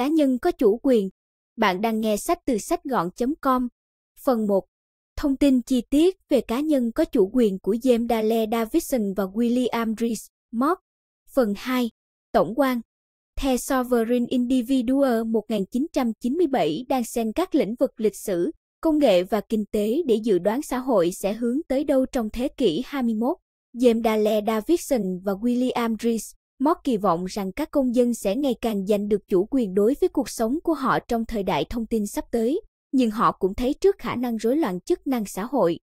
cá nhân có chủ quyền. Bạn đang nghe sách từ sách gọn.com. Phần 1. Thông tin chi tiết về cá nhân có chủ quyền của James Dale Davidson và William Rees Mogg. Phần 2. Tổng quan. The Sovereign Individual 1997 đang xen các lĩnh vực lịch sử, công nghệ và kinh tế để dự đoán xã hội sẽ hướng tới đâu trong thế kỷ 21. James Dale Davidson và William Rees mót kỳ vọng rằng các công dân sẽ ngày càng giành được chủ quyền đối với cuộc sống của họ trong thời đại thông tin sắp tới, nhưng họ cũng thấy trước khả năng rối loạn chức năng xã hội.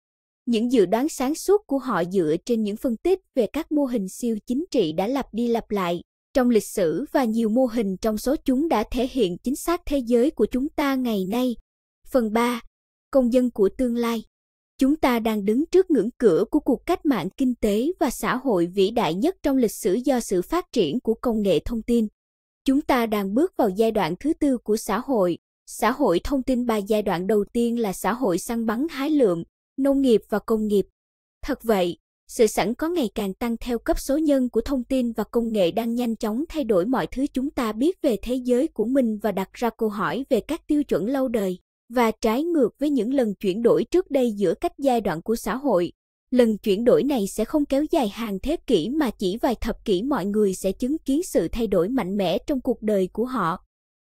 Những dự đoán sáng suốt của họ dựa trên những phân tích về các mô hình siêu chính trị đã lặp đi lặp lại trong lịch sử và nhiều mô hình trong số chúng đã thể hiện chính xác thế giới của chúng ta ngày nay. Phần 3. Công dân của tương lai Chúng ta đang đứng trước ngưỡng cửa của cuộc cách mạng kinh tế và xã hội vĩ đại nhất trong lịch sử do sự phát triển của công nghệ thông tin. Chúng ta đang bước vào giai đoạn thứ tư của xã hội. Xã hội thông tin ba giai đoạn đầu tiên là xã hội săn bắn hái lượm, nông nghiệp và công nghiệp. Thật vậy, sự sẵn có ngày càng tăng theo cấp số nhân của thông tin và công nghệ đang nhanh chóng thay đổi mọi thứ chúng ta biết về thế giới của mình và đặt ra câu hỏi về các tiêu chuẩn lâu đời và trái ngược với những lần chuyển đổi trước đây giữa các giai đoạn của xã hội. Lần chuyển đổi này sẽ không kéo dài hàng thế kỷ mà chỉ vài thập kỷ mọi người sẽ chứng kiến sự thay đổi mạnh mẽ trong cuộc đời của họ.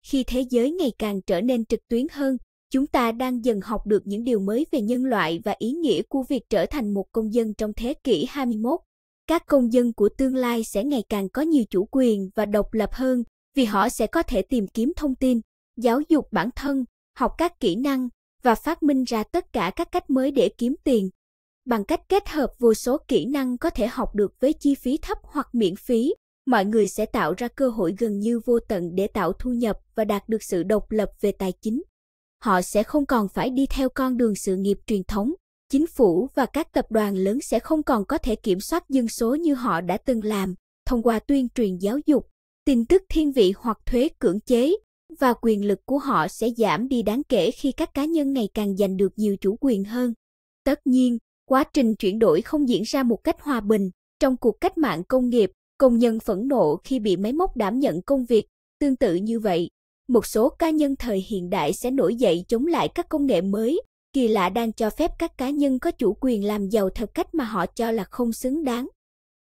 Khi thế giới ngày càng trở nên trực tuyến hơn, chúng ta đang dần học được những điều mới về nhân loại và ý nghĩa của việc trở thành một công dân trong thế kỷ 21. Các công dân của tương lai sẽ ngày càng có nhiều chủ quyền và độc lập hơn vì họ sẽ có thể tìm kiếm thông tin, giáo dục bản thân học các kỹ năng và phát minh ra tất cả các cách mới để kiếm tiền bằng cách kết hợp vô số kỹ năng có thể học được với chi phí thấp hoặc miễn phí mọi người sẽ tạo ra cơ hội gần như vô tận để tạo thu nhập và đạt được sự độc lập về tài chính họ sẽ không còn phải đi theo con đường sự nghiệp truyền thống chính phủ và các tập đoàn lớn sẽ không còn có thể kiểm soát dân số như họ đã từng làm thông qua tuyên truyền giáo dục tin tức thiên vị hoặc thuế cưỡng chế và quyền lực của họ sẽ giảm đi đáng kể khi các cá nhân ngày càng giành được nhiều chủ quyền hơn. Tất nhiên, quá trình chuyển đổi không diễn ra một cách hòa bình. Trong cuộc cách mạng công nghiệp, công nhân phẫn nộ khi bị máy móc đảm nhận công việc, tương tự như vậy. Một số cá nhân thời hiện đại sẽ nổi dậy chống lại các công nghệ mới, kỳ lạ đang cho phép các cá nhân có chủ quyền làm giàu theo cách mà họ cho là không xứng đáng.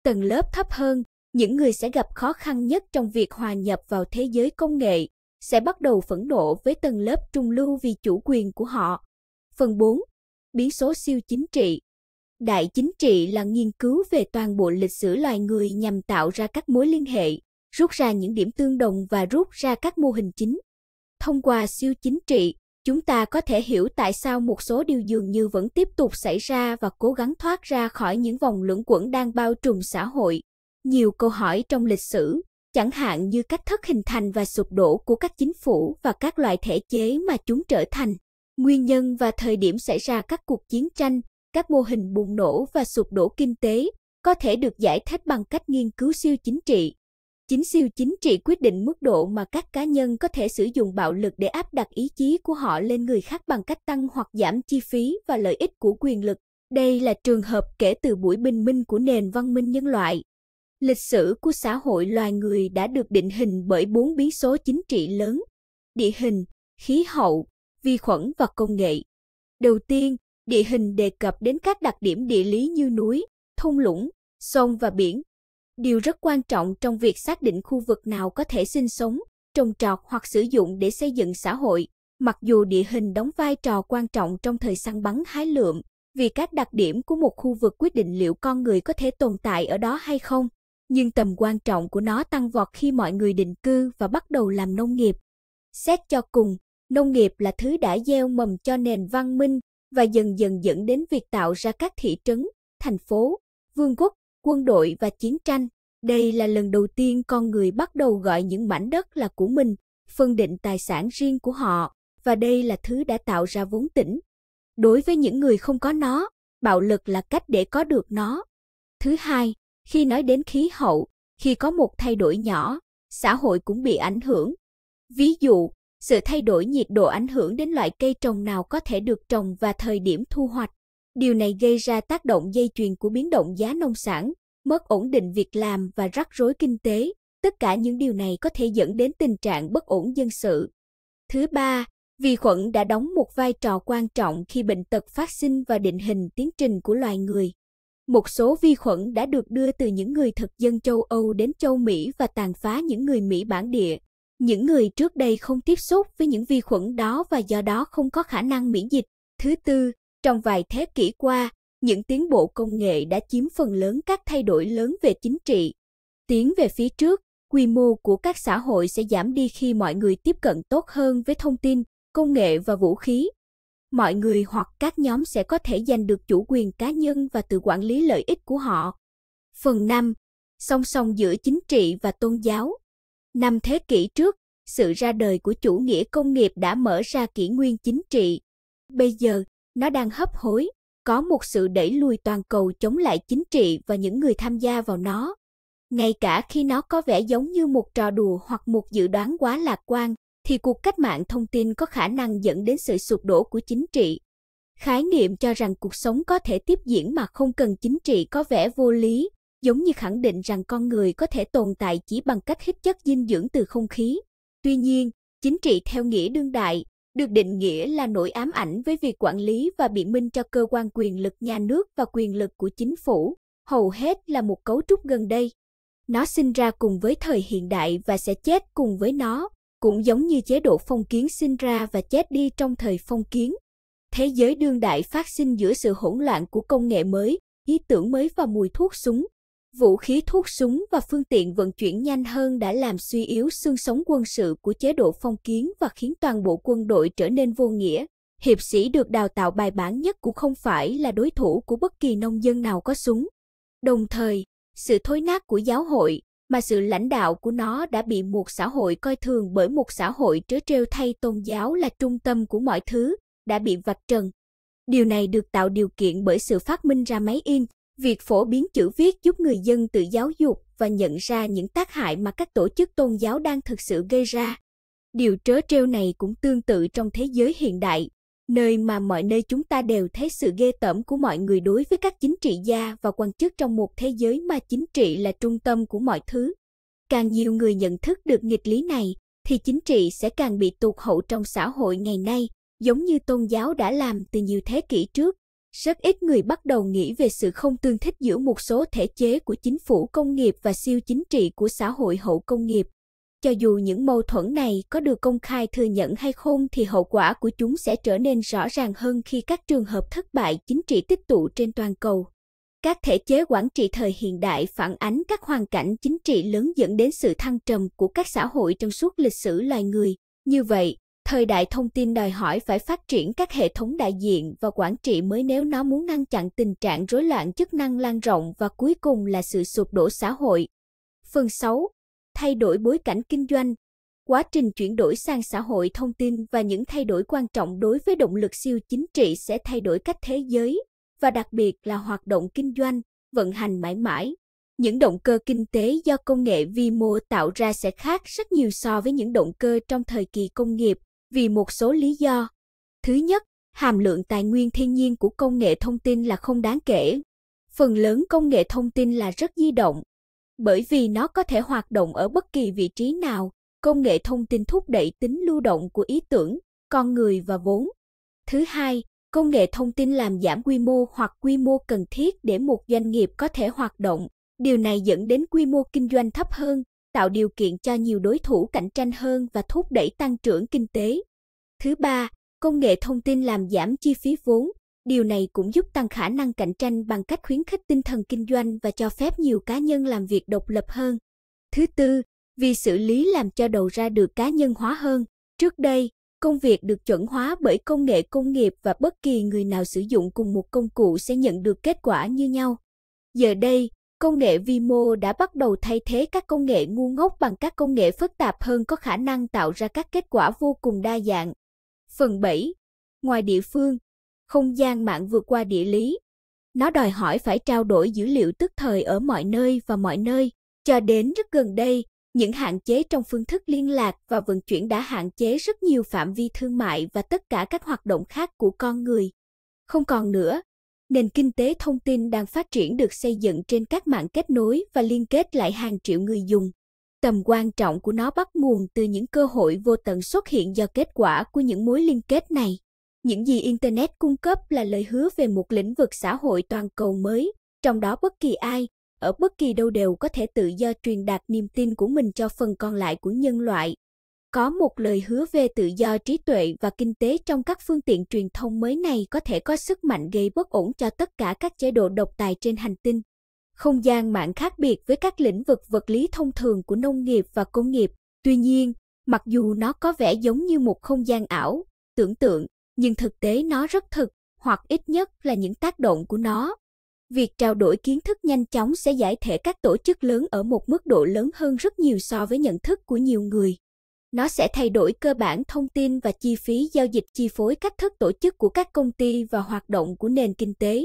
Tầng lớp thấp hơn, những người sẽ gặp khó khăn nhất trong việc hòa nhập vào thế giới công nghệ sẽ bắt đầu phẫn nộ với tầng lớp trung lưu vì chủ quyền của họ. Phần 4. Biến số siêu chính trị Đại chính trị là nghiên cứu về toàn bộ lịch sử loài người nhằm tạo ra các mối liên hệ, rút ra những điểm tương đồng và rút ra các mô hình chính. Thông qua siêu chính trị, chúng ta có thể hiểu tại sao một số điều dường như vẫn tiếp tục xảy ra và cố gắng thoát ra khỏi những vòng luẩn quẩn đang bao trùm xã hội. Nhiều câu hỏi trong lịch sử chẳng hạn như cách thức hình thành và sụp đổ của các chính phủ và các loại thể chế mà chúng trở thành, nguyên nhân và thời điểm xảy ra các cuộc chiến tranh, các mô hình bùng nổ và sụp đổ kinh tế có thể được giải thích bằng cách nghiên cứu siêu chính trị. Chính siêu chính trị quyết định mức độ mà các cá nhân có thể sử dụng bạo lực để áp đặt ý chí của họ lên người khác bằng cách tăng hoặc giảm chi phí và lợi ích của quyền lực. Đây là trường hợp kể từ buổi bình minh của nền văn minh nhân loại. Lịch sử của xã hội loài người đã được định hình bởi bốn biến số chính trị lớn: địa hình, khí hậu, vi khuẩn và công nghệ. Đầu tiên, địa hình đề cập đến các đặc điểm địa lý như núi, thung lũng, sông và biển. Điều rất quan trọng trong việc xác định khu vực nào có thể sinh sống, trồng trọt hoặc sử dụng để xây dựng xã hội. Mặc dù địa hình đóng vai trò quan trọng trong thời săn bắn hái lượm, vì các đặc điểm của một khu vực quyết định liệu con người có thể tồn tại ở đó hay không nhưng tầm quan trọng của nó tăng vọt khi mọi người định cư và bắt đầu làm nông nghiệp. Xét cho cùng, nông nghiệp là thứ đã gieo mầm cho nền văn minh và dần dần dẫn đến việc tạo ra các thị trấn, thành phố, vương quốc, quân đội và chiến tranh. Đây là lần đầu tiên con người bắt đầu gọi những mảnh đất là của mình, phân định tài sản riêng của họ, và đây là thứ đã tạo ra vốn tỉnh. Đối với những người không có nó, bạo lực là cách để có được nó. Thứ hai, khi nói đến khí hậu, khi có một thay đổi nhỏ, xã hội cũng bị ảnh hưởng. Ví dụ, sự thay đổi nhiệt độ ảnh hưởng đến loại cây trồng nào có thể được trồng và thời điểm thu hoạch. Điều này gây ra tác động dây chuyền của biến động giá nông sản, mất ổn định việc làm và rắc rối kinh tế. Tất cả những điều này có thể dẫn đến tình trạng bất ổn dân sự. Thứ ba, vi khuẩn đã đóng một vai trò quan trọng khi bệnh tật phát sinh và định hình tiến trình của loài người. Một số vi khuẩn đã được đưa từ những người thực dân châu Âu đến châu Mỹ và tàn phá những người Mỹ bản địa. Những người trước đây không tiếp xúc với những vi khuẩn đó và do đó không có khả năng miễn dịch. Thứ tư, trong vài thế kỷ qua, những tiến bộ công nghệ đã chiếm phần lớn các thay đổi lớn về chính trị. Tiến về phía trước, quy mô của các xã hội sẽ giảm đi khi mọi người tiếp cận tốt hơn với thông tin, công nghệ và vũ khí mọi người hoặc các nhóm sẽ có thể giành được chủ quyền cá nhân và tự quản lý lợi ích của họ. Phần 5. Song song giữa chính trị và tôn giáo. Năm thế kỷ trước, sự ra đời của chủ nghĩa công nghiệp đã mở ra kỷ nguyên chính trị. Bây giờ, nó đang hấp hối, có một sự đẩy lùi toàn cầu chống lại chính trị và những người tham gia vào nó. Ngay cả khi nó có vẻ giống như một trò đùa hoặc một dự đoán quá lạc quan, thì cuộc cách mạng thông tin có khả năng dẫn đến sự sụp đổ của chính trị. Khái niệm cho rằng cuộc sống có thể tiếp diễn mà không cần chính trị có vẻ vô lý, giống như khẳng định rằng con người có thể tồn tại chỉ bằng cách hít chất dinh dưỡng từ không khí. Tuy nhiên, chính trị theo nghĩa đương đại được định nghĩa là nỗi ám ảnh với việc quản lý và biện minh cho cơ quan quyền lực nhà nước và quyền lực của chính phủ, hầu hết là một cấu trúc gần đây. Nó sinh ra cùng với thời hiện đại và sẽ chết cùng với nó cũng giống như chế độ phong kiến sinh ra và chết đi trong thời phong kiến. Thế giới đương đại phát sinh giữa sự hỗn loạn của công nghệ mới, ý tưởng mới và mùi thuốc súng. Vũ khí thuốc súng và phương tiện vận chuyển nhanh hơn đã làm suy yếu xương sống quân sự của chế độ phong kiến và khiến toàn bộ quân đội trở nên vô nghĩa. Hiệp sĩ được đào tạo bài bản nhất cũng không phải là đối thủ của bất kỳ nông dân nào có súng. Đồng thời, sự thối nát của giáo hội, mà sự lãnh đạo của nó đã bị một xã hội coi thường bởi một xã hội trớ trêu thay tôn giáo là trung tâm của mọi thứ, đã bị vạch trần. Điều này được tạo điều kiện bởi sự phát minh ra máy in, việc phổ biến chữ viết giúp người dân tự giáo dục và nhận ra những tác hại mà các tổ chức tôn giáo đang thực sự gây ra. Điều trớ trêu này cũng tương tự trong thế giới hiện đại, nơi mà mọi nơi chúng ta đều thấy sự ghê tởm của mọi người đối với các chính trị gia và quan chức trong một thế giới mà chính trị là trung tâm của mọi thứ. Càng nhiều người nhận thức được nghịch lý này, thì chính trị sẽ càng bị tụt hậu trong xã hội ngày nay, giống như tôn giáo đã làm từ nhiều thế kỷ trước. Rất ít người bắt đầu nghĩ về sự không tương thích giữa một số thể chế của chính phủ công nghiệp và siêu chính trị của xã hội hậu công nghiệp cho dù những mâu thuẫn này có được công khai thừa nhận hay không thì hậu quả của chúng sẽ trở nên rõ ràng hơn khi các trường hợp thất bại chính trị tích tụ trên toàn cầu. Các thể chế quản trị thời hiện đại phản ánh các hoàn cảnh chính trị lớn dẫn đến sự thăng trầm của các xã hội trong suốt lịch sử loài người. Như vậy, thời đại thông tin đòi hỏi phải phát triển các hệ thống đại diện và quản trị mới nếu nó muốn ngăn chặn tình trạng rối loạn chức năng lan rộng và cuối cùng là sự sụp đổ xã hội. Phần 6 thay đổi bối cảnh kinh doanh, quá trình chuyển đổi sang xã hội thông tin và những thay đổi quan trọng đối với động lực siêu chính trị sẽ thay đổi cách thế giới và đặc biệt là hoạt động kinh doanh vận hành mãi mãi những động cơ kinh tế do công nghệ vi mô tạo ra sẽ khác rất nhiều so với những động cơ trong thời kỳ công nghiệp vì một số lý do thứ nhất hàm lượng tài nguyên thiên nhiên của công nghệ thông tin là không đáng kể phần lớn công nghệ thông tin là rất di động bởi vì nó có thể hoạt động ở bất kỳ vị trí nào công nghệ thông tin thúc đẩy tính lưu động của ý tưởng con người và vốn thứ hai công nghệ thông tin làm giảm quy mô hoặc quy mô cần thiết để một doanh nghiệp có thể hoạt động điều này dẫn đến quy mô kinh doanh thấp hơn tạo điều kiện cho nhiều đối thủ cạnh tranh hơn và thúc đẩy tăng trưởng kinh tế thứ ba công nghệ thông tin làm giảm chi phí vốn Điều này cũng giúp tăng khả năng cạnh tranh bằng cách khuyến khích tinh thần kinh doanh và cho phép nhiều cá nhân làm việc độc lập hơn. Thứ tư, vì xử lý làm cho đầu ra được cá nhân hóa hơn. Trước đây, công việc được chuẩn hóa bởi công nghệ công nghiệp và bất kỳ người nào sử dụng cùng một công cụ sẽ nhận được kết quả như nhau. Giờ đây, công nghệ vi mô đã bắt đầu thay thế các công nghệ ngu ngốc bằng các công nghệ phức tạp hơn có khả năng tạo ra các kết quả vô cùng đa dạng. Phần 7. Ngoài địa phương, không gian mạng vượt qua địa lý. Nó đòi hỏi phải trao đổi dữ liệu tức thời ở mọi nơi và mọi nơi. Cho đến rất gần đây, những hạn chế trong phương thức liên lạc và vận chuyển đã hạn chế rất nhiều phạm vi thương mại và tất cả các hoạt động khác của con người. Không còn nữa, nền kinh tế thông tin đang phát triển được xây dựng trên các mạng kết nối và liên kết lại hàng triệu người dùng. Tầm quan trọng của nó bắt nguồn từ những cơ hội vô tận xuất hiện do kết quả của những mối liên kết này. Những gì Internet cung cấp là lời hứa về một lĩnh vực xã hội toàn cầu mới, trong đó bất kỳ ai, ở bất kỳ đâu đều có thể tự do truyền đạt niềm tin của mình cho phần còn lại của nhân loại. Có một lời hứa về tự do trí tuệ và kinh tế trong các phương tiện truyền thông mới này có thể có sức mạnh gây bất ổn cho tất cả các chế độ độc tài trên hành tinh. Không gian mạng khác biệt với các lĩnh vực vật lý thông thường của nông nghiệp và công nghiệp, tuy nhiên, mặc dù nó có vẻ giống như một không gian ảo, tưởng tượng, nhưng thực tế nó rất thực, hoặc ít nhất là những tác động của nó. Việc trao đổi kiến thức nhanh chóng sẽ giải thể các tổ chức lớn ở một mức độ lớn hơn rất nhiều so với nhận thức của nhiều người. Nó sẽ thay đổi cơ bản thông tin và chi phí giao dịch chi phối cách thức tổ chức của các công ty và hoạt động của nền kinh tế.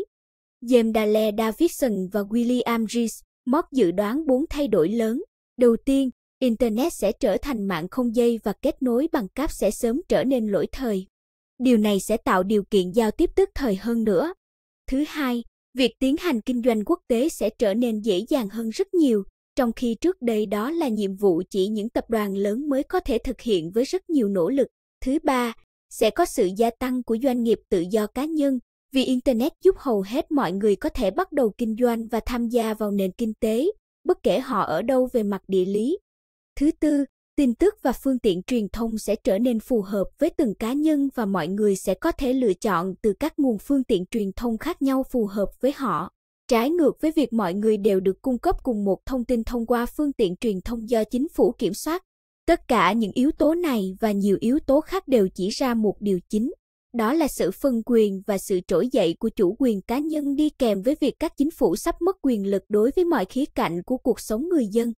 James Dale Davidson và William Rees Mott dự đoán bốn thay đổi lớn. Đầu tiên, Internet sẽ trở thành mạng không dây và kết nối bằng cáp sẽ sớm trở nên lỗi thời. Điều này sẽ tạo điều kiện giao tiếp tức thời hơn nữa. Thứ hai, việc tiến hành kinh doanh quốc tế sẽ trở nên dễ dàng hơn rất nhiều, trong khi trước đây đó là nhiệm vụ chỉ những tập đoàn lớn mới có thể thực hiện với rất nhiều nỗ lực. Thứ ba, sẽ có sự gia tăng của doanh nghiệp tự do cá nhân, vì internet giúp hầu hết mọi người có thể bắt đầu kinh doanh và tham gia vào nền kinh tế, bất kể họ ở đâu về mặt địa lý. Thứ tư, tin tức và phương tiện truyền thông sẽ trở nên phù hợp với từng cá nhân và mọi người sẽ có thể lựa chọn từ các nguồn phương tiện truyền thông khác nhau phù hợp với họ trái ngược với việc mọi người đều được cung cấp cùng một thông tin thông qua phương tiện truyền thông do chính phủ kiểm soát tất cả những yếu tố này và nhiều yếu tố khác đều chỉ ra một điều chính đó là sự phân quyền và sự trỗi dậy của chủ quyền cá nhân đi kèm với việc các chính phủ sắp mất quyền lực đối với mọi khía cạnh của cuộc sống người dân.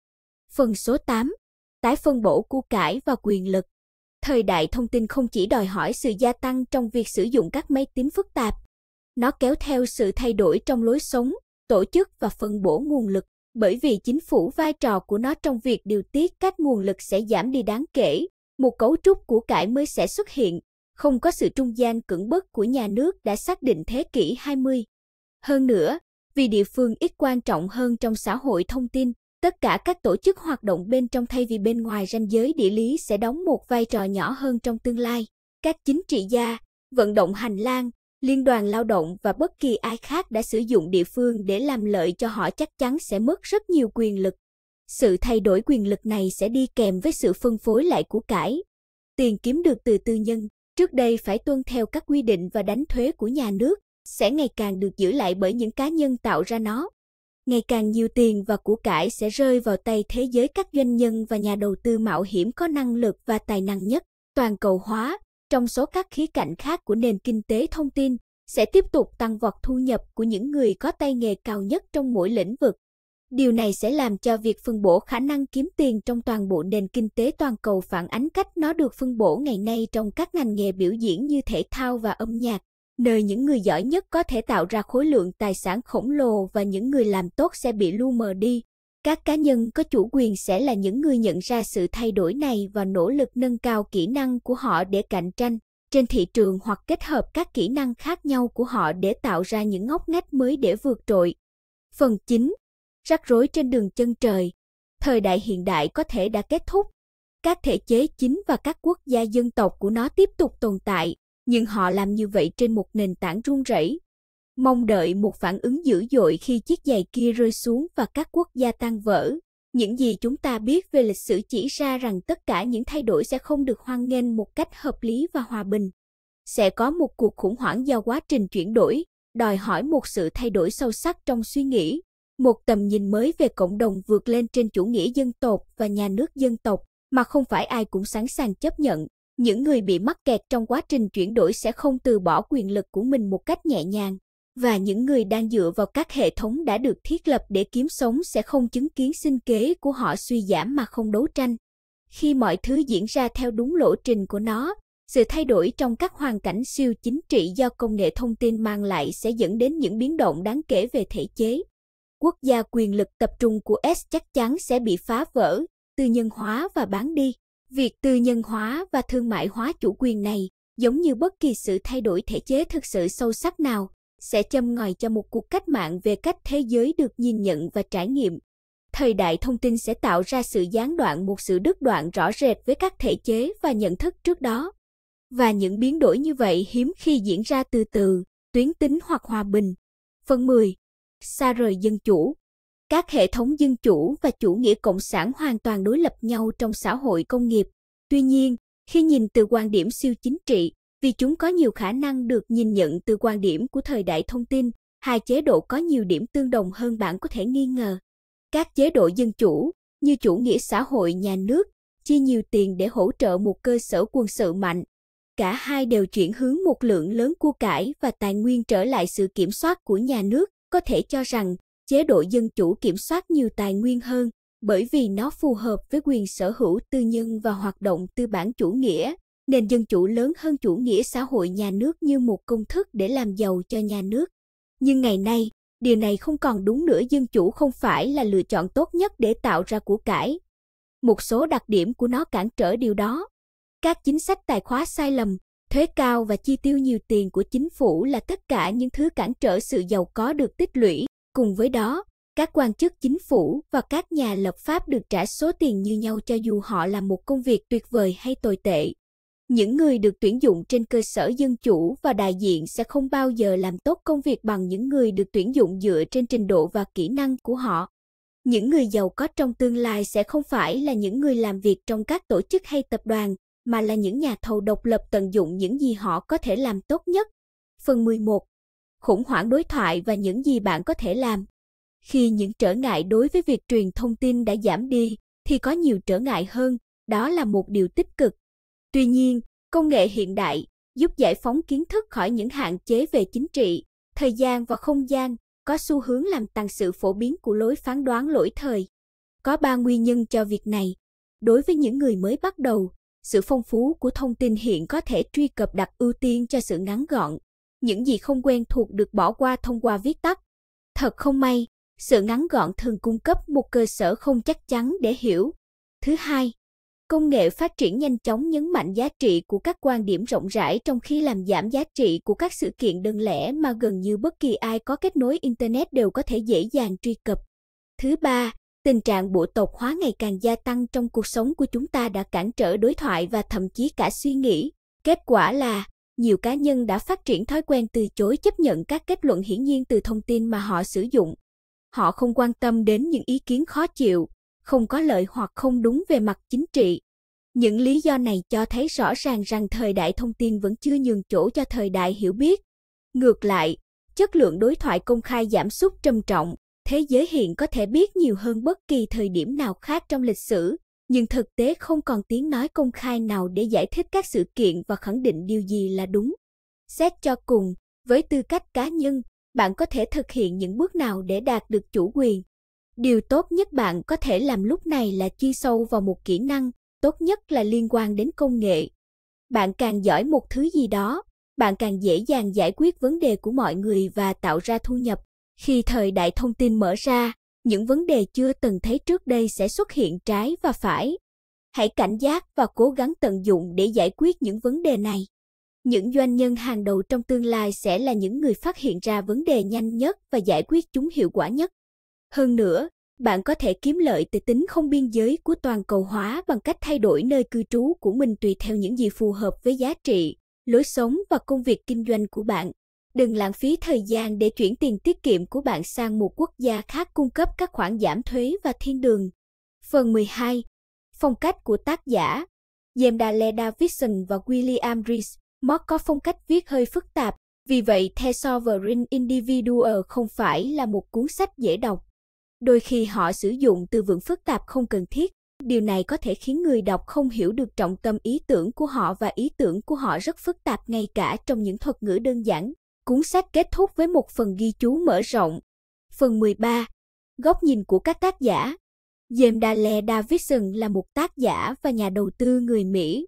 Phần số 8 tái phân bổ của cải và quyền lực. Thời đại thông tin không chỉ đòi hỏi sự gia tăng trong việc sử dụng các máy tính phức tạp, nó kéo theo sự thay đổi trong lối sống, tổ chức và phân bổ nguồn lực, bởi vì chính phủ vai trò của nó trong việc điều tiết các nguồn lực sẽ giảm đi đáng kể, một cấu trúc của cải mới sẽ xuất hiện, không có sự trung gian cưỡng bức của nhà nước đã xác định thế kỷ 20. Hơn nữa, vì địa phương ít quan trọng hơn trong xã hội thông tin, tất cả các tổ chức hoạt động bên trong thay vì bên ngoài ranh giới địa lý sẽ đóng một vai trò nhỏ hơn trong tương lai. Các chính trị gia, vận động hành lang, liên đoàn lao động và bất kỳ ai khác đã sử dụng địa phương để làm lợi cho họ chắc chắn sẽ mất rất nhiều quyền lực. Sự thay đổi quyền lực này sẽ đi kèm với sự phân phối lại của cải. Tiền kiếm được từ tư nhân, trước đây phải tuân theo các quy định và đánh thuế của nhà nước, sẽ ngày càng được giữ lại bởi những cá nhân tạo ra nó ngày càng nhiều tiền và của cải sẽ rơi vào tay thế giới các doanh nhân và nhà đầu tư mạo hiểm có năng lực và tài năng nhất. Toàn cầu hóa, trong số các khía cạnh khác của nền kinh tế thông tin, sẽ tiếp tục tăng vọt thu nhập của những người có tay nghề cao nhất trong mỗi lĩnh vực. Điều này sẽ làm cho việc phân bổ khả năng kiếm tiền trong toàn bộ nền kinh tế toàn cầu phản ánh cách nó được phân bổ ngày nay trong các ngành nghề biểu diễn như thể thao và âm nhạc nơi những người giỏi nhất có thể tạo ra khối lượng tài sản khổng lồ và những người làm tốt sẽ bị lu mờ đi. Các cá nhân có chủ quyền sẽ là những người nhận ra sự thay đổi này và nỗ lực nâng cao kỹ năng của họ để cạnh tranh trên thị trường hoặc kết hợp các kỹ năng khác nhau của họ để tạo ra những ngóc ngách mới để vượt trội. Phần 9. Rắc rối trên đường chân trời. Thời đại hiện đại có thể đã kết thúc. Các thể chế chính và các quốc gia dân tộc của nó tiếp tục tồn tại, nhưng họ làm như vậy trên một nền tảng run rẩy, mong đợi một phản ứng dữ dội khi chiếc giày kia rơi xuống và các quốc gia tan vỡ. Những gì chúng ta biết về lịch sử chỉ ra rằng tất cả những thay đổi sẽ không được hoan nghênh một cách hợp lý và hòa bình. Sẽ có một cuộc khủng hoảng do quá trình chuyển đổi, đòi hỏi một sự thay đổi sâu sắc trong suy nghĩ, một tầm nhìn mới về cộng đồng vượt lên trên chủ nghĩa dân tộc và nhà nước dân tộc mà không phải ai cũng sẵn sàng chấp nhận những người bị mắc kẹt trong quá trình chuyển đổi sẽ không từ bỏ quyền lực của mình một cách nhẹ nhàng và những người đang dựa vào các hệ thống đã được thiết lập để kiếm sống sẽ không chứng kiến sinh kế của họ suy giảm mà không đấu tranh khi mọi thứ diễn ra theo đúng lộ trình của nó sự thay đổi trong các hoàn cảnh siêu chính trị do công nghệ thông tin mang lại sẽ dẫn đến những biến động đáng kể về thể chế quốc gia quyền lực tập trung của s chắc chắn sẽ bị phá vỡ tư nhân hóa và bán đi Việc tư nhân hóa và thương mại hóa chủ quyền này, giống như bất kỳ sự thay đổi thể chế thực sự sâu sắc nào, sẽ châm ngòi cho một cuộc cách mạng về cách thế giới được nhìn nhận và trải nghiệm. Thời đại thông tin sẽ tạo ra sự gián đoạn một sự đứt đoạn rõ rệt với các thể chế và nhận thức trước đó. Và những biến đổi như vậy hiếm khi diễn ra từ từ, tuyến tính hoặc hòa bình. Phần 10. Xa rời dân chủ các hệ thống dân chủ và chủ nghĩa cộng sản hoàn toàn đối lập nhau trong xã hội công nghiệp. Tuy nhiên, khi nhìn từ quan điểm siêu chính trị, vì chúng có nhiều khả năng được nhìn nhận từ quan điểm của thời đại thông tin, hai chế độ có nhiều điểm tương đồng hơn bạn có thể nghi ngờ. Các chế độ dân chủ, như chủ nghĩa xã hội nhà nước, chi nhiều tiền để hỗ trợ một cơ sở quân sự mạnh. Cả hai đều chuyển hướng một lượng lớn của cải và tài nguyên trở lại sự kiểm soát của nhà nước, có thể cho rằng chế độ dân chủ kiểm soát nhiều tài nguyên hơn bởi vì nó phù hợp với quyền sở hữu tư nhân và hoạt động tư bản chủ nghĩa nền dân chủ lớn hơn chủ nghĩa xã hội nhà nước như một công thức để làm giàu cho nhà nước nhưng ngày nay điều này không còn đúng nữa dân chủ không phải là lựa chọn tốt nhất để tạo ra của cải một số đặc điểm của nó cản trở điều đó các chính sách tài khoá sai lầm thuế cao và chi tiêu nhiều tiền của chính phủ là tất cả những thứ cản trở sự giàu có được tích lũy Cùng với đó, các quan chức chính phủ và các nhà lập pháp được trả số tiền như nhau cho dù họ làm một công việc tuyệt vời hay tồi tệ. Những người được tuyển dụng trên cơ sở dân chủ và đại diện sẽ không bao giờ làm tốt công việc bằng những người được tuyển dụng dựa trên trình độ và kỹ năng của họ. Những người giàu có trong tương lai sẽ không phải là những người làm việc trong các tổ chức hay tập đoàn, mà là những nhà thầu độc lập tận dụng những gì họ có thể làm tốt nhất. Phần 11 khủng hoảng đối thoại và những gì bạn có thể làm. Khi những trở ngại đối với việc truyền thông tin đã giảm đi, thì có nhiều trở ngại hơn, đó là một điều tích cực. Tuy nhiên, công nghệ hiện đại giúp giải phóng kiến thức khỏi những hạn chế về chính trị, thời gian và không gian, có xu hướng làm tăng sự phổ biến của lối phán đoán lỗi thời. Có ba nguyên nhân cho việc này. Đối với những người mới bắt đầu, sự phong phú của thông tin hiện có thể truy cập đặt ưu tiên cho sự ngắn gọn, những gì không quen thuộc được bỏ qua thông qua viết tắt. Thật không may, sự ngắn gọn thường cung cấp một cơ sở không chắc chắn để hiểu. Thứ hai, công nghệ phát triển nhanh chóng nhấn mạnh giá trị của các quan điểm rộng rãi trong khi làm giảm giá trị của các sự kiện đơn lẻ mà gần như bất kỳ ai có kết nối internet đều có thể dễ dàng truy cập. Thứ ba, tình trạng bộ tộc hóa ngày càng gia tăng trong cuộc sống của chúng ta đã cản trở đối thoại và thậm chí cả suy nghĩ. Kết quả là nhiều cá nhân đã phát triển thói quen từ chối chấp nhận các kết luận hiển nhiên từ thông tin mà họ sử dụng. Họ không quan tâm đến những ý kiến khó chịu, không có lợi hoặc không đúng về mặt chính trị. Những lý do này cho thấy rõ ràng rằng thời đại thông tin vẫn chưa nhường chỗ cho thời đại hiểu biết. Ngược lại, chất lượng đối thoại công khai giảm sút trầm trọng, thế giới hiện có thể biết nhiều hơn bất kỳ thời điểm nào khác trong lịch sử nhưng thực tế không còn tiếng nói công khai nào để giải thích các sự kiện và khẳng định điều gì là đúng. Xét cho cùng, với tư cách cá nhân, bạn có thể thực hiện những bước nào để đạt được chủ quyền. Điều tốt nhất bạn có thể làm lúc này là chi sâu vào một kỹ năng, tốt nhất là liên quan đến công nghệ. Bạn càng giỏi một thứ gì đó, bạn càng dễ dàng giải quyết vấn đề của mọi người và tạo ra thu nhập. Khi thời đại thông tin mở ra, những vấn đề chưa từng thấy trước đây sẽ xuất hiện trái và phải. Hãy cảnh giác và cố gắng tận dụng để giải quyết những vấn đề này. Những doanh nhân hàng đầu trong tương lai sẽ là những người phát hiện ra vấn đề nhanh nhất và giải quyết chúng hiệu quả nhất. Hơn nữa, bạn có thể kiếm lợi từ tính không biên giới của toàn cầu hóa bằng cách thay đổi nơi cư trú của mình tùy theo những gì phù hợp với giá trị, lối sống và công việc kinh doanh của bạn đừng lãng phí thời gian để chuyển tiền tiết kiệm của bạn sang một quốc gia khác cung cấp các khoản giảm thuế và thiên đường. Phần 12. Phong cách của tác giả Jemdale Davidson và William Rees Mott có phong cách viết hơi phức tạp, vì vậy The Sovereign Individual không phải là một cuốn sách dễ đọc. Đôi khi họ sử dụng từ vựng phức tạp không cần thiết, điều này có thể khiến người đọc không hiểu được trọng tâm ý tưởng của họ và ý tưởng của họ rất phức tạp ngay cả trong những thuật ngữ đơn giản Cuốn sách kết thúc với một phần ghi chú mở rộng. Phần 13. Góc nhìn của các tác giả. James Dale Davidson là một tác giả và nhà đầu tư người Mỹ.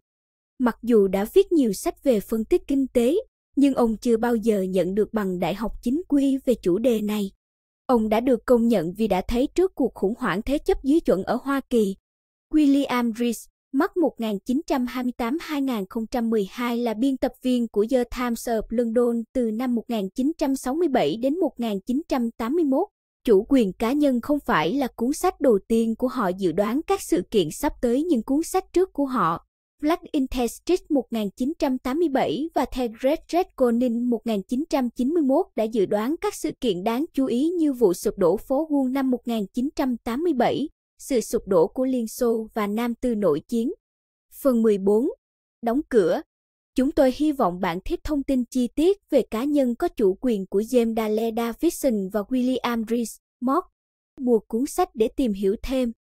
Mặc dù đã viết nhiều sách về phân tích kinh tế, nhưng ông chưa bao giờ nhận được bằng đại học chính quy về chủ đề này. Ông đã được công nhận vì đã thấy trước cuộc khủng hoảng thế chấp dưới chuẩn ở Hoa Kỳ. William Rees, Mắc 1928-2012 là biên tập viên của The Times of London từ năm 1967 đến 1981. Chủ quyền cá nhân không phải là cuốn sách đầu tiên của họ dự đoán các sự kiện sắp tới những cuốn sách trước của họ. Black Intestines 1987 và The Great Red Conin 1991 đã dự đoán các sự kiện đáng chú ý như vụ sụp đổ phố Wall năm 1987, sự sụp đổ của Liên Xô và Nam Tư nội chiến. Phần 14. Đóng cửa. Chúng tôi hy vọng bạn thích thông tin chi tiết về cá nhân có chủ quyền của James Dale Davidson và William Rees Mott. Mua cuốn sách để tìm hiểu thêm.